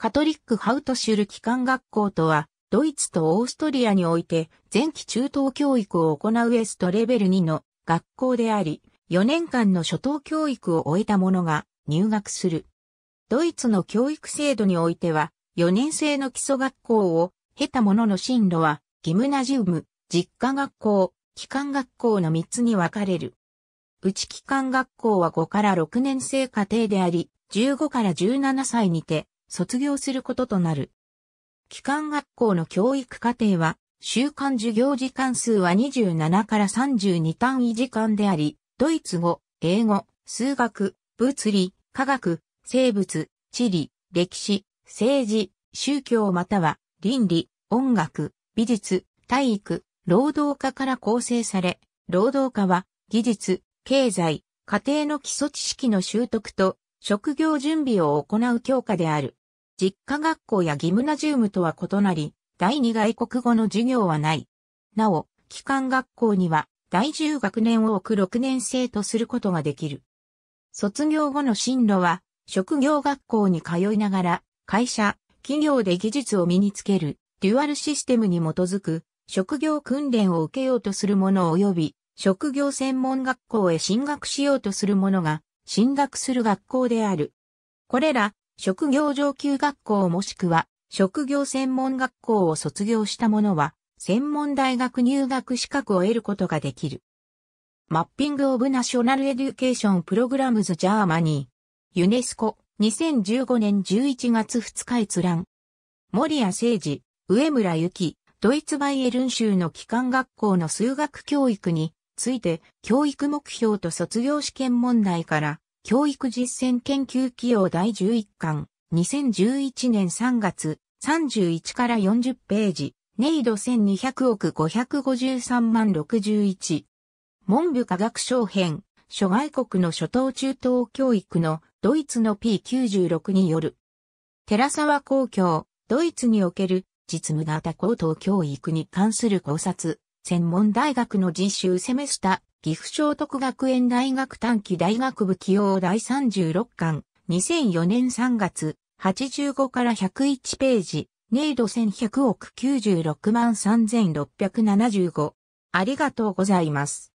カトリックハウトシュル機関学校とは、ドイツとオーストリアにおいて、前期中等教育を行うウエストレベル2の学校であり、4年間の初等教育を終えた者が入学する。ドイツの教育制度においては、4年生の基礎学校を経た者の進路は、ギムナジウム、実家学校、機関学校の3つに分かれる。内機関学校は5から6年生家庭であり、15から17歳にて、卒業することとなる。機関学校の教育課程は、週間授業時間数は27から32単位時間であり、ドイツ語、英語、数学、物理、科学、生物、地理、歴史、政治、宗教または倫理、音楽、美術、体育、労働科から構成され、労働科は技術、経済、家庭の基礎知識の習得と職業準備を行う教科である。実家学校やギムナジウムとは異なり、第二外国語の授業はない。なお、機関学校には、第十学年を置く6年生とすることができる。卒業後の進路は、職業学校に通いながら、会社、企業で技術を身につける、デュアルシステムに基づく、職業訓練を受けようとする者及び、職業専門学校へ進学しようとする者が、進学する学校である。これら、職業上級学校もしくは職業専門学校を卒業した者は、専門大学入学資格を得ることができる。マッピングオブナショナルエデュケーションプログラムズジャーマニー。ユネスコ2015年11月2日閲覧。森谷誠治、上村幸、ドイツバイエルン州の機関学校の数学教育について教育目標と卒業試験問題から教育実践研究企業第11巻、2011年3月、31から40ページ、ネイド1200億553万61。文部科学省編、諸外国の初等中等教育のドイツの P96 による。寺沢公共、ドイツにおける実務型高等教育に関する考察、専門大学の実習セメスタ岐阜聖徳学園大学短期大学部起用第36巻、2004年3月、85から101ページ、ネイド1100億96万3675。ありがとうございます。